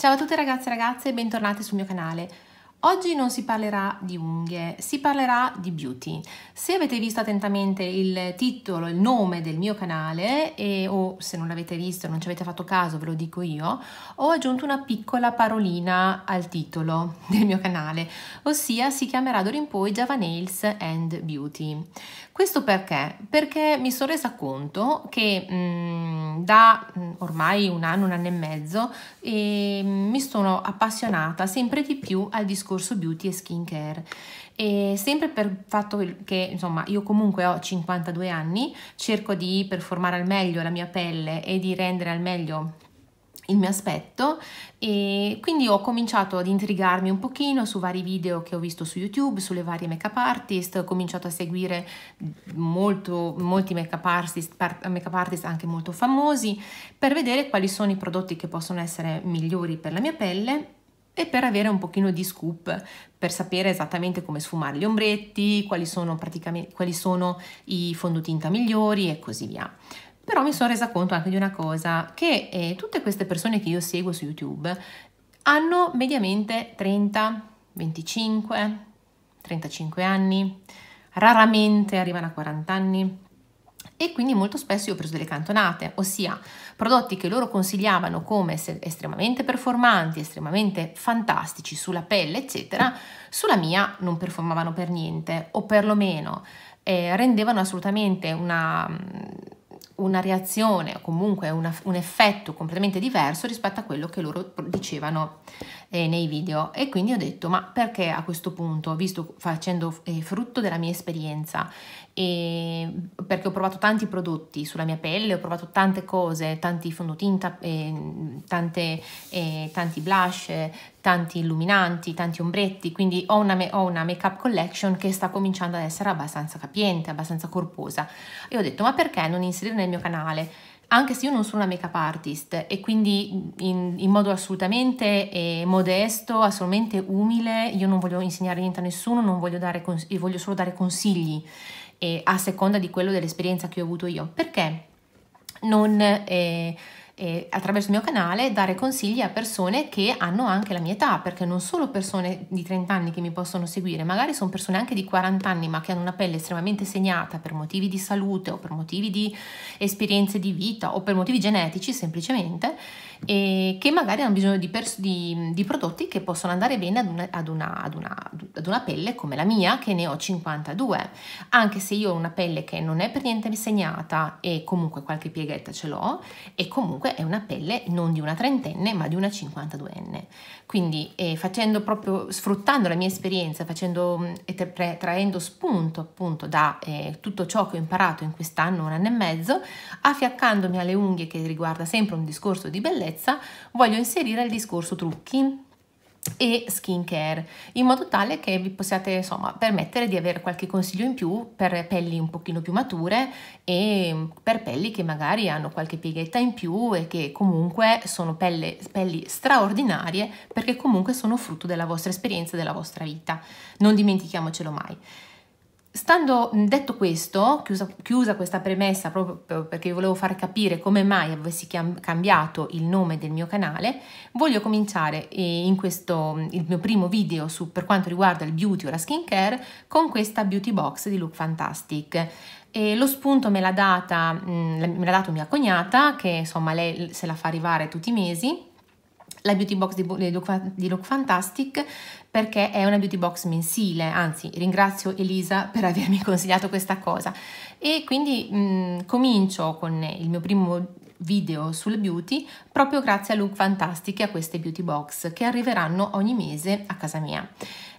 Ciao a tutte ragazze e ragazze e bentornate sul mio canale. Oggi non si parlerà di unghie, si parlerà di beauty. Se avete visto attentamente il titolo, il nome del mio canale e, o se non l'avete visto non ci avete fatto caso ve lo dico io, ho aggiunto una piccola parolina al titolo del mio canale, ossia si chiamerà d'ora in poi Java Nails and Beauty. Questo perché? Perché mi sono resa conto che mh, mhmm, da mh, mhmm, ormai un anno, un anno e mezzo e, ehm, mh, mi sono appassionata sempre di più al discorso beauty e skincare. E sempre per il fatto che insomma io comunque ho 52 anni, cerco di performare al meglio la mia pelle e di rendere al meglio il mio aspetto e quindi ho cominciato ad intrigarmi un pochino su vari video che ho visto su YouTube, sulle varie make-up artist, ho cominciato a seguire molto, molti make-up artist, make artist, anche molto famosi per vedere quali sono i prodotti che possono essere migliori per la mia pelle e per avere un pochino di scoop, per sapere esattamente come sfumare gli ombretti, quali sono, quali sono i fondotinta migliori e così via. Però mi sono resa conto anche di una cosa, che eh, tutte queste persone che io seguo su YouTube hanno mediamente 30, 25, 35 anni, raramente arrivano a 40 anni e quindi molto spesso io ho preso delle cantonate, ossia prodotti che loro consigliavano come estremamente performanti, estremamente fantastici sulla pelle, eccetera, sulla mia non performavano per niente o perlomeno eh, rendevano assolutamente una una reazione o comunque una, un effetto completamente diverso rispetto a quello che loro dicevano eh, nei video e quindi ho detto ma perché a questo punto visto facendo eh, frutto della mia esperienza e perché ho provato tanti prodotti sulla mia pelle, ho provato tante cose, tanti fondotinta, eh, tante, eh, tanti blush, tanti illuminanti, tanti ombretti, quindi ho una, ho una make-up collection che sta cominciando ad essere abbastanza capiente, abbastanza corposa. E ho detto, ma perché non inserire nel mio canale? anche se io non sono una make-up artist e quindi in, in modo assolutamente eh, modesto, assolutamente umile, io non voglio insegnare niente a nessuno, non voglio, dare, voglio solo dare consigli eh, a seconda di quello dell'esperienza che ho avuto io. Perché non eh, eh, attraverso il mio canale dare consigli a persone che hanno anche la mia età, perché non solo persone di 30 anni che mi possono seguire, magari sono persone anche di 40 anni ma che hanno una pelle estremamente segnata per motivi di salute o per motivi di esperienze di vita o per motivi genetici semplicemente e che magari hanno bisogno di, pers- di, di prodotti che possono andare bene ad una, ad, una, ad, una, ad una, pelle come la mia che ne ho 52 anche se io ho una pelle che non è per niente risegnata e comunque qualche pieghetta ce l'ho e comunque è una pelle non di una trentenne ma di una 52enne quindi eh, facendo proprio sfruttando la mia esperienza facendo mm, e eh, traendo spunto appunto da eh, tutto ciò che ho imparato in quest'anno un anno e mezzo affiaccandomi alle unghie che riguarda sempre un discorso di bellezza bellezza, voglio inserire il discorso trucchi e skincare in modo tale che vi possiate insomma permettere di avere qualche consiglio in più per pelli un pochino più mature e per pelli che magari hanno qualche pieghetta in più e che comunque sono pelle, pelli straordinarie perché comunque sono frutto della vostra esperienza della vostra vita non dimentichiamocelo mai Stando detto questo, chiusa, chiusa, questa premessa proprio perché volevo far capire come mai avessi cambiato il nome del mio canale, voglio cominciare in questo il mio primo video su, per quanto riguarda il beauty o la skincare con questa beauty box di Look Fantastic. E lo spunto me l'ha, data, me l'ha dato mia cognata, che insomma lei se la fa arrivare tutti i mesi la beauty box di, Look, Fantastic perché è una beauty box mensile, anzi ringrazio Elisa per avermi consigliato questa cosa. E quindi mh, mm, comincio con il mio primo video sul beauty proprio grazie a Look Fantastic e a queste beauty box che arriveranno ogni mese a casa mia.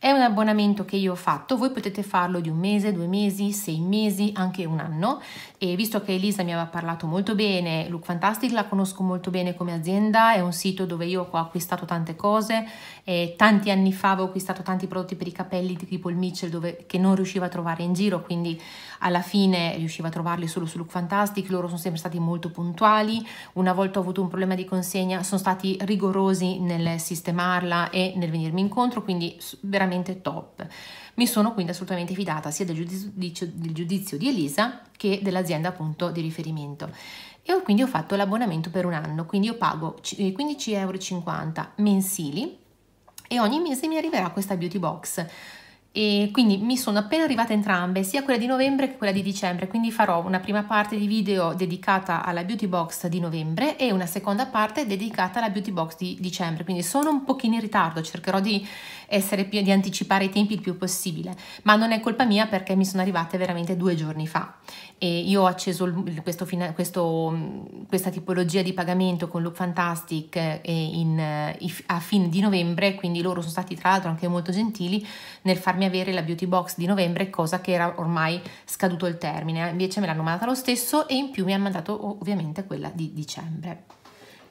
È un abbonamento che io ho fatto, voi potete farlo di un mese, due mesi, sei mesi, anche un anno e visto che Elisa mi aveva parlato molto bene, Look Fantastic la conosco molto bene come azienda, è un sito dove io ho acquistato tante cose, E tanti anni fa avevo acquistato tanti prodotti per i capelli tipo il Mitchell dove, che non riuscivo a trovare in giro, quindi alla fine riuscivo a trovarli solo su Look Fantastic, loro sono sempre stati molto puntuali, una volta ho avuto un problema di consegna, sono stati rigorosi nel sistemarla e nel venirmi incontro, quindi veramente veramente top. Mi sono quindi assolutamente fidata sia del giudizio, del giudizio di Elisa che dell'azienda appunto di riferimento. E quindi ho fatto l'abbonamento per un anno, quindi io pago 15,50 eh, euro mensili e ogni mese mi arriverà questa beauty box e quindi mi sono appena arrivate entrambe, sia quella di novembre che quella di dicembre, quindi farò una prima parte di video dedicata alla beauty box di novembre e una seconda parte dedicata alla beauty box di dicembre, quindi sono un pochino in ritardo, cercherò di, essere più, di anticipare i tempi il più possibile, ma non è colpa mia perché mi sono arrivate veramente due giorni fa e io ho acceso questo, questo, questa tipologia di pagamento con Look Fantastic in, eh, a fine di novembre, quindi loro sono stati tra l'altro anche molto gentili nel farmi avere la beauty box di novembre, cosa che era ormai scaduto il termine, eh. invece me l'hanno mandata lo stesso e in più mi hanno mandato ovviamente quella di dicembre.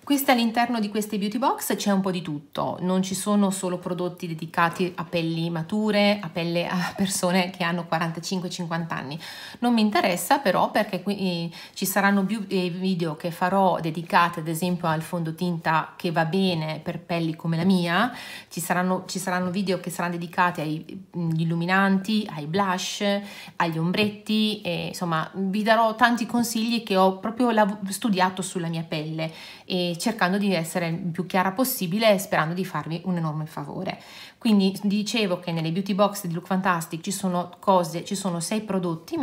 Questa all'interno di queste beauty box c'è un po' di tutto, non ci sono solo prodotti dedicati a pelli mature, a, pelle, a persone che hanno 45-50 anni. Non mi interessa però perché qui, eh, ci saranno eh, video che farò dedicate ad esempio al fondotinta che va bene per pelli come la mia, ci saranno, ci saranno video che saranno dedicati agli mm, illuminanti, ai blush, agli ombretti, e, insomma vi darò tanti consigli che ho proprio studiato sulla mia pelle e cercando di essere il più chiara possibile e sperando di farvi un enorme favore. Quindi dicevo che nelle beauty box di Look Fantastic ci sono cose, ci sono sei prodotti,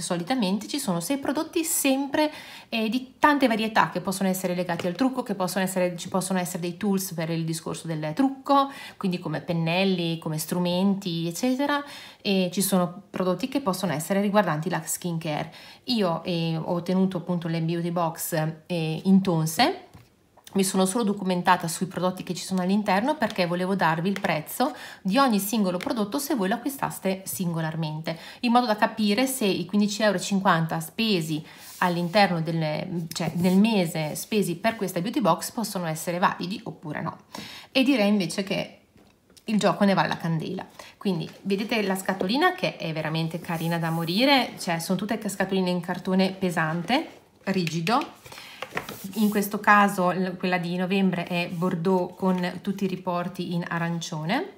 solitamente ci sono sei prodotti sempre eh, di tante varietà che possono essere legati al trucco, che possono essere, ci possono essere dei tools per il discorso del trucco, quindi come pennelli, come strumenti, eccetera. E ci sono prodotti che possono essere riguardanti la skincare. Io eh, ho ottenuto appunto le beauty box eh, in tonse mi sono solo documentata sui prodotti che ci sono all'interno perché volevo darvi il prezzo di ogni singolo prodotto se voi lo acquistaste singolarmente, in modo da capire se i 15,50 euro spesi all'interno del, cioè nel mese spesi per questa beauty box possono essere validi oppure no. E direi invece che il gioco ne va alla candela. Quindi vedete la scatolina che è veramente carina da morire, cioè sono tutte scatoline in cartone pesante, rigido, in questo caso quella di novembre è Bordeaux con tutti i riporti in arancione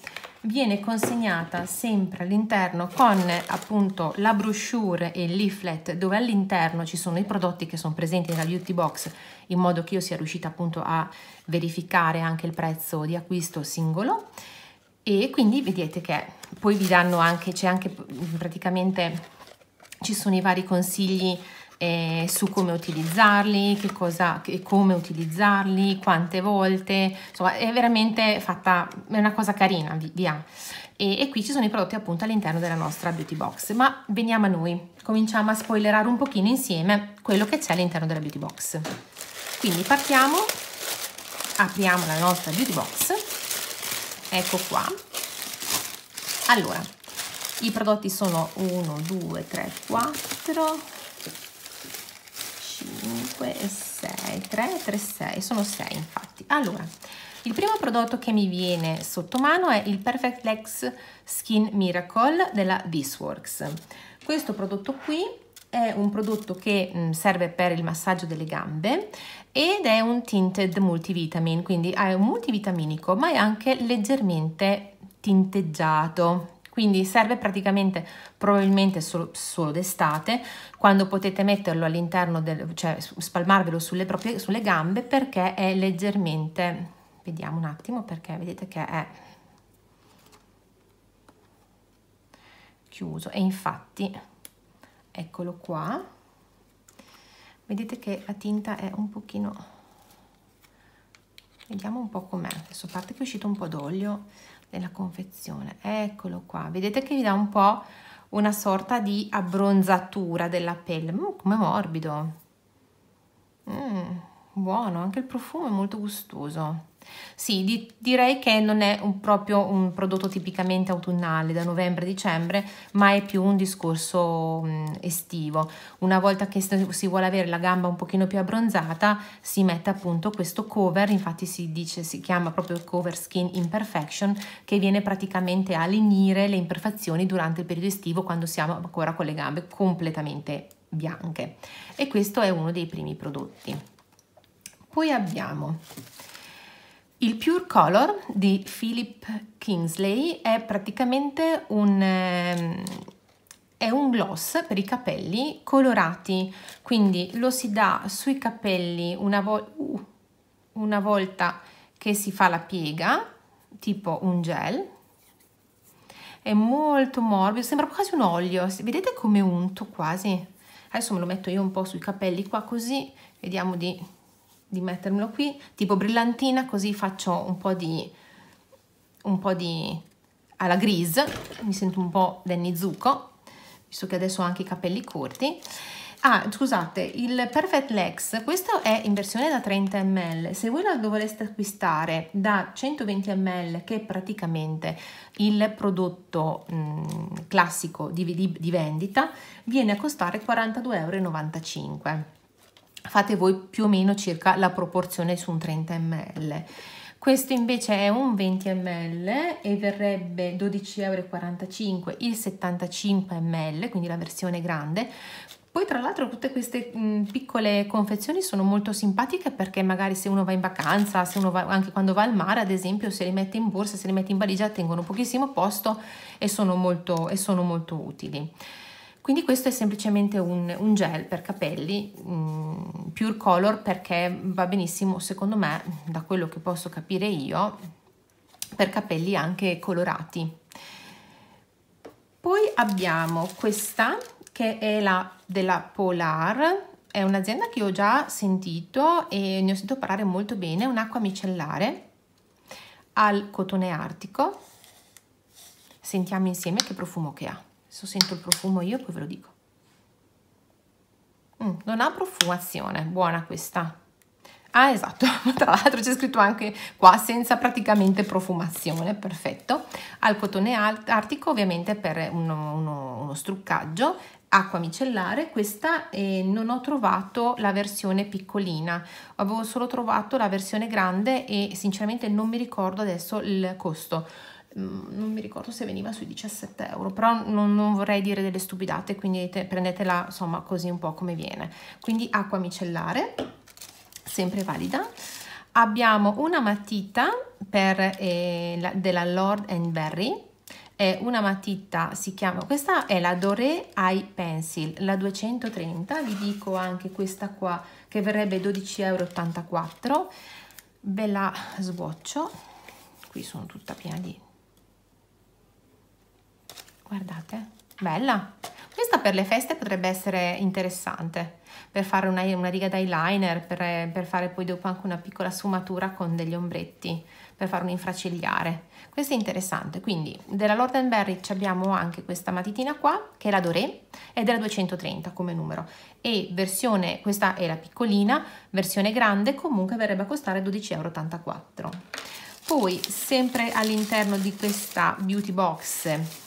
viene consegnata sempre all'interno con appunto la brochure e il leaflet dove all'interno ci sono i prodotti che sono presenti nella beauty box in modo che io sia riuscita appunto a verificare anche il prezzo di acquisto singolo e quindi vedete che poi vi danno anche c'è anche praticamente ci sono i vari consigli eh, su come utilizzarli, che cosa, che, come utilizzarli, quante volte, insomma è veramente fatta, è una cosa carina, via. E, e qui ci sono i prodotti appunto all'interno della nostra beauty box, ma veniamo a noi, cominciamo a spoilerare un pochino insieme quello che c'è all'interno della beauty box. Quindi partiamo, apriamo la nostra beauty box, ecco qua. Allora, i prodotti sono 1, 2, 3, 4, 5, 6, 3, 3, 6, sono 6 infatti. Allora, il primo prodotto che mi viene sotto mano è il Perfect Lex Skin Miracle della Visworks. Questo prodotto qui è un prodotto che mm, serve per il massaggio delle gambe ed è un tinted multivitamin, quindi è un multivitaminico ma è anche leggermente tinteggiato, quindi serve praticamente probabilmente solo, solo d'estate quando potete metterlo all'interno del cioè spalmarvelo sulle proprie sulle gambe perché è leggermente vediamo un attimo perché vedete che è chiuso e infatti eccolo qua vedete che la tinta è un pochino vediamo un po' com'è adesso a parte che è uscito un po' d'olio della confezione. Eccolo qua, vedete che vi dà un po' una sorta di abbronzatura della pelle, mm, come morbido. Mm, buono, anche il profumo è molto gustoso. Sì, di, direi che non è un, proprio un prodotto tipicamente autunnale da novembre a dicembre, ma è più un discorso mh, estivo. Una volta che si vuole avere la gamba un pochino più abbronzata, si mette appunto questo cover, infatti si dice, si chiama proprio cover skin imperfection, che viene praticamente a lenire le imperfezioni durante il periodo estivo quando siamo ancora con le gambe completamente bianche. E questo è uno dei primi prodotti. Poi abbiamo il Pure Color di Philip Kingsley è praticamente un, ehm, è un gloss per i capelli colorati, quindi lo si dà sui capelli una, vo uh, una volta che si fa la piega, tipo un gel, è molto morbido, sembra quasi un olio, vedete come unto quasi? Adesso me lo metto io un po' sui capelli qua così, vediamo di di mettermelo qui, tipo brillantina, così faccio un po' di, un po' di alla grise, mi sento un po' Danny Zucco, visto che adesso ho anche i capelli corti. Ah, scusate, il Perfect Lex, questo è in versione da 30 ml, se voi lo dovreste acquistare da 120 ml, che è praticamente il prodotto mh, classico di, di, di vendita, viene a costare 42,95 euro fate voi più o meno circa la proporzione su un 30 ml. Questo invece è un 20 ml e verrebbe 12,45 euro il 75 ml, quindi la versione grande. Poi tra l'altro tutte queste mh, piccole confezioni sono molto simpatiche perché magari se uno va in vacanza, va, anche quando va al mare ad esempio, se le mette in borsa, se le mette in valigia tengono pochissimo posto e sono molto, e sono molto utili. Quindi questo è semplicemente un, un gel per capelli, mh, mm, pure color perché va benissimo secondo me, da quello che posso capire io, per capelli anche colorati. Poi abbiamo questa che è la della Polar, è un'azienda che ho già sentito e ne ho sentito parlare molto bene, un'acqua micellare al cotone artico. Sentiamo insieme che profumo che ha. Adesso sento il profumo io, poi ve lo dico. Mm, non ha profumazione, buona questa. Ah, esatto, tra l'altro c'è scritto anche qua, senza praticamente profumazione, perfetto. Al cotone artico, ovviamente per uno, uno, uno struccaggio, acqua micellare, questa eh, non ho trovato la versione piccolina, avevo solo trovato la versione grande e sinceramente non mi ricordo adesso il costo. Mm, non mi ricordo se veniva sui 17 euro, però non, non vorrei dire delle stupidate, quindi te, prendetela insomma così un po' come viene. Quindi acqua micellare, sempre valida. Abbiamo una matita per, eh, la, della Lord Berry, è una matita, si chiama, questa è la Doré Eye Pencil, la 230, vi dico anche questa qua che verrebbe 12,84 euro, ve la sboccio, qui sono tutta piena di Guardate, bella. Questa per le feste potrebbe essere interessante, per fare una, una riga d'eyeliner, per, per fare poi dopo anche una piccola sfumatura con degli ombretti, per fare un infracigliare. Questa è interessante, quindi della Lord Berry abbiamo anche questa matitina qua, che è la Doré, è della 230 come numero, e versione, questa è la piccolina, versione grande comunque verrebbe a costare 12,84 euro. Poi, sempre all'interno di questa beauty box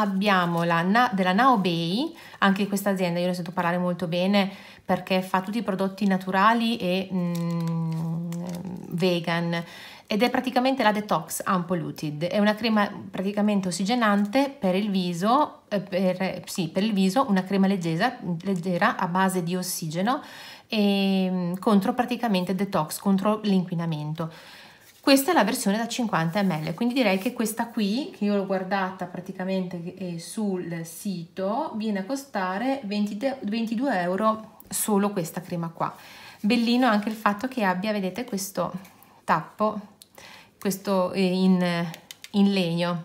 abbiamo la Na, della Naobei, anche questa azienda io ne sento parlare molto bene perché fa tutti i prodotti naturali e mm, vegan ed è praticamente la Detox Unpolluted, è una crema praticamente ossigenante per il viso, eh, per, sì, per il viso una crema leggera, leggera a base di ossigeno e, mm, contro praticamente detox, contro l'inquinamento questa è la versione da 50 ml, quindi direi che questa qui, che io l'ho guardata praticamente sul sito, viene a costare 20, 22 euro solo questa crema qua. Bellino anche il fatto che abbia, vedete, questo tappo, questo eh, in, in legno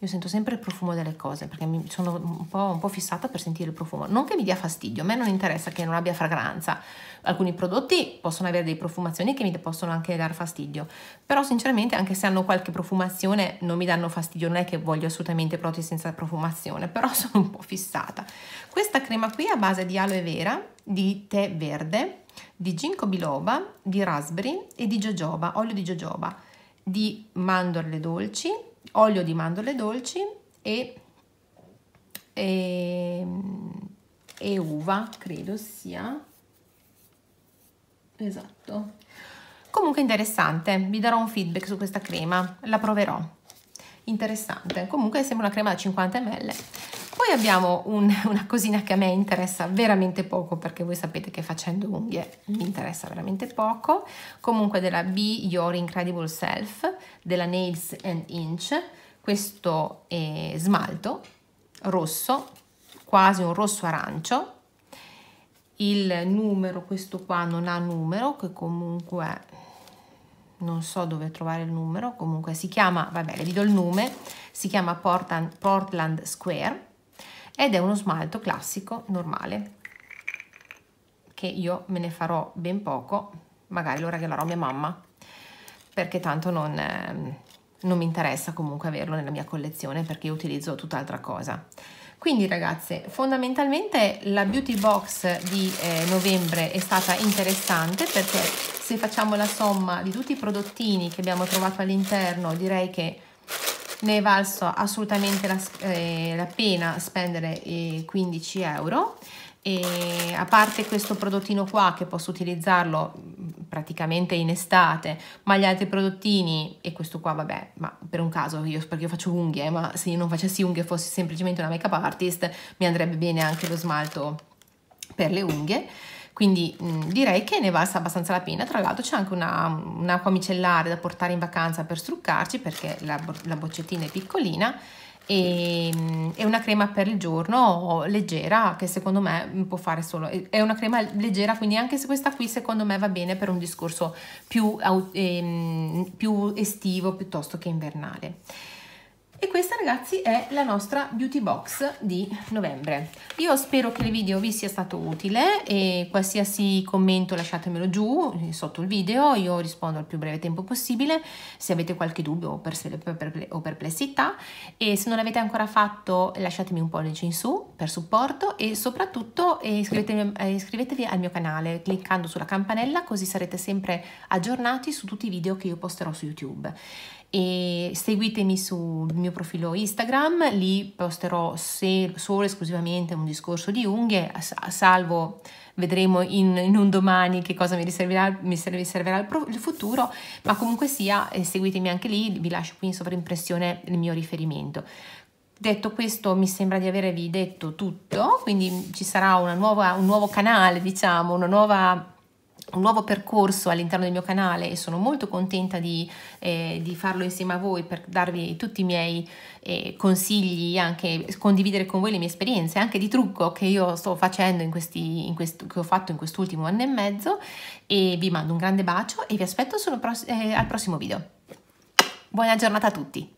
io sento sempre il profumo delle cose perché mi sono un po', un po', fissata per sentire il profumo. Non che mi dia fastidio, a me non interessa che non abbia fragranza. Alcuni prodotti possono avere delle profumazioni che mi possono anche dar fastidio, però sinceramente anche se hanno qualche profumazione non mi danno fastidio, non è che voglio assolutamente prodotti senza profumazione, però sono un po' fissata. Questa crema qui è a base di aloe vera, di tè verde, di ginkgo biloba, di raspberry e di jojoba, olio di jojoba, di mandorle dolci olio di mandorle dolci e, e, e uva, credo sia. Esatto. Comunque interessante, vi darò un feedback su questa crema, la proverò interessante. Comunque sembra una crema da 50 ml. Poi abbiamo un, una cosina che a me interessa veramente poco perché voi sapete che facendo unghie mi interessa veramente poco. Comunque della Be Your Incredible Self, della Nails and Inch. Questo è smalto rosso, quasi un rosso arancio. Il numero, questo qua non ha numero, che comunque non so dove trovare il numero, comunque si chiama, vabbè, vi do il nome, si chiama Portland, Portland Square ed è uno smalto classico normale che io me ne farò ben poco, magari lo regalerò a mia mamma perché tanto non, eh, non mi interessa comunque averlo nella mia collezione perché io utilizzo tutt'altra cosa. Quindi ragazze, fondamentalmente la beauty box di eh, novembre è stata interessante perché se facciamo la somma di tutti i prodottini che abbiamo trovato all'interno, direi che ne è valso assolutamente la, eh, la pena spendere eh, 15 euro e a parte questo prodottino qua che posso utilizzarlo mm, praticamente in estate ma gli altri prodottini e questo qua vabbè ma per un caso io perché io faccio unghie ma se io non facessi unghie fossi semplicemente una make up artist mi andrebbe bene anche lo smalto per le unghie quindi mh, mm, direi che ne valsa abbastanza la pena tra l'altro c'è anche un'acqua un micellare da portare in vacanza per struccarci perché la, la boccettina è piccolina e, ehm, è una crema per il giorno leggera che secondo me può fare solo è una crema leggera quindi anche se questa qui secondo me va bene per un discorso più, ehm, più estivo piuttosto che invernale e questa ragazzi è la nostra beauty box di novembre. Io spero che il video vi sia stato utile e qualsiasi commento lasciatemelo giù eh, sotto il video, io rispondo al più breve tempo possibile se avete qualche dubbio o perplessità e se non l'avete ancora fatto lasciatemi un pollice in su per supporto e soprattutto eh, iscrivetevi, eh, iscrivetevi al mio canale cliccando sulla campanella così sarete sempre aggiornati su tutti i video che io posterò su YouTube e seguitemi sul mio profilo Instagram, lì posterò se, solo esclusivamente un discorso di unghie, a salvo vedremo in, in un domani che cosa mi riserverà, mi riserverà il, pro, il, futuro, ma comunque sia eh, seguitemi anche lì, vi lascio qui in sovraimpressione il mio riferimento. Detto questo, mi sembra di avervi detto tutto, quindi ci sarà nuova, un nuovo canale, diciamo, una nuova un nuovo percorso all'interno del mio canale e sono molto contenta di, eh, di farlo insieme a voi per darvi tutti i miei eh, consigli anche condividere con voi le mie esperienze anche di trucco che io sto facendo in questi, in quest, che ho fatto in quest'ultimo anno e mezzo e vi mando un grande bacio e vi aspetto pro, eh, al prossimo video buona giornata a tutti